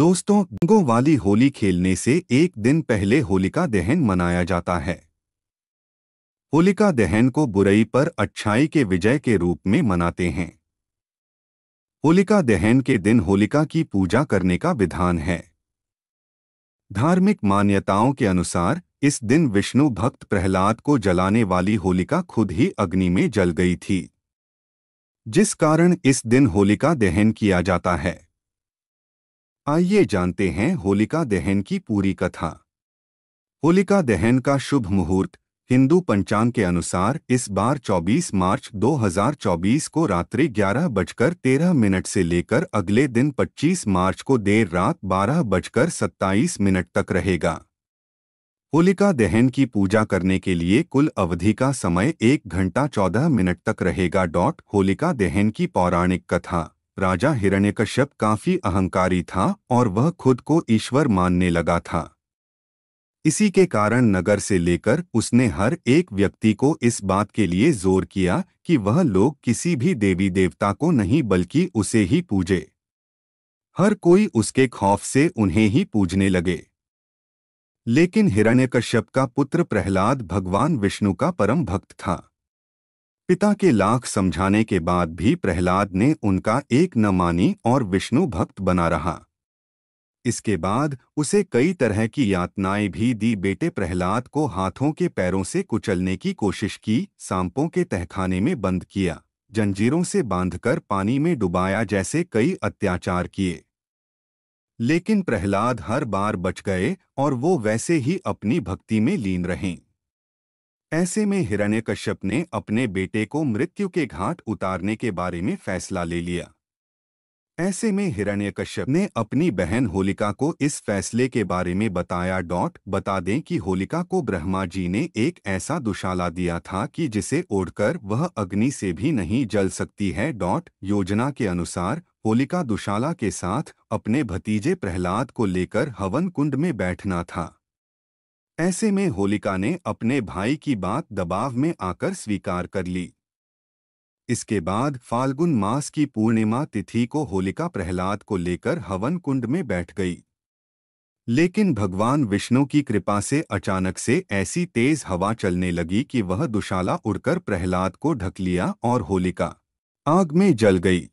दोस्तों रंगों वाली होली खेलने से एक दिन पहले होलिका दहन मनाया जाता है होलिका दहन को बुराई पर अच्छाई के विजय के रूप में मनाते हैं होलिका दहन के दिन होलिका की पूजा करने का विधान है धार्मिक मान्यताओं के अनुसार इस दिन विष्णु भक्त प्रहलाद को जलाने वाली होलिका खुद ही अग्नि में जल गई थी जिस कारण इस दिन होलिका दहन किया जाता है आइए जानते हैं होलिका दहन की पूरी कथा होलिका दहन का शुभ मुहूर्त हिंदू पंचांग के अनुसार इस बार 24 मार्च 2024 को रात्रि ग्यारह बजकर तेरह मिनट से लेकर अगले दिन 25 मार्च को देर रात बारह बजकर सत्ताईस मिनट तक रहेगा होलिका दहन की पूजा करने के लिए कुल अवधि का समय एक घंटा चौदह मिनट तक रहेगा डॉट होलिका दहन की पौराणिक कथा राजा हिरण्यकश्यप काफी अहंकारी था और वह खुद को ईश्वर मानने लगा था इसी के कारण नगर से लेकर उसने हर एक व्यक्ति को इस बात के लिए जोर किया कि वह लोग किसी भी देवी देवता को नहीं बल्कि उसे ही पूजे हर कोई उसके खौफ से उन्हें ही पूजने लगे लेकिन हिरण्यकश्यप का पुत्र प्रहलाद भगवान विष्णु का परम भक्त था पिता के लाख समझाने के बाद भी प्रहलाद ने उनका एक न मानी और विष्णु भक्त बना रहा इसके बाद उसे कई तरह की यातनाएं भी दी बेटे प्रहलाद को हाथों के पैरों से कुचलने की कोशिश की सांपों के तहखाने में बंद किया जंजीरों से बांधकर पानी में डुबाया जैसे कई अत्याचार किए लेकिन प्रहलाद हर बार बच गए और वो वैसे ही अपनी भक्ति में लीन रहें ऐसे में हिरण्यकश्यप ने अपने बेटे को मृत्यु के घाट उतारने के बारे में फैसला ले लिया ऐसे में हिरण्यकश्यप ने अपनी बहन होलिका को इस फैसले के बारे में बताया डॉट बता दें कि होलिका को ब्रह्मा जी ने एक ऐसा दुशाला दिया था कि जिसे ओढ़कर वह अग्नि से भी नहीं जल सकती है डॉट योजना के अनुसार होलिका दुशाला के साथ अपने भतीजे प्रहलाद को लेकर हवन कुंड में बैठना था ऐसे में होलिका ने अपने भाई की बात दबाव में आकर स्वीकार कर ली इसके बाद फाल्गुन मास की पूर्णिमा तिथि को होलिका प्रहलाद को लेकर हवन कुंड में बैठ गई लेकिन भगवान विष्णु की कृपा से अचानक से ऐसी तेज हवा चलने लगी कि वह दुशाला उड़कर प्रहलाद को ढक लिया और होलिका आग में जल गई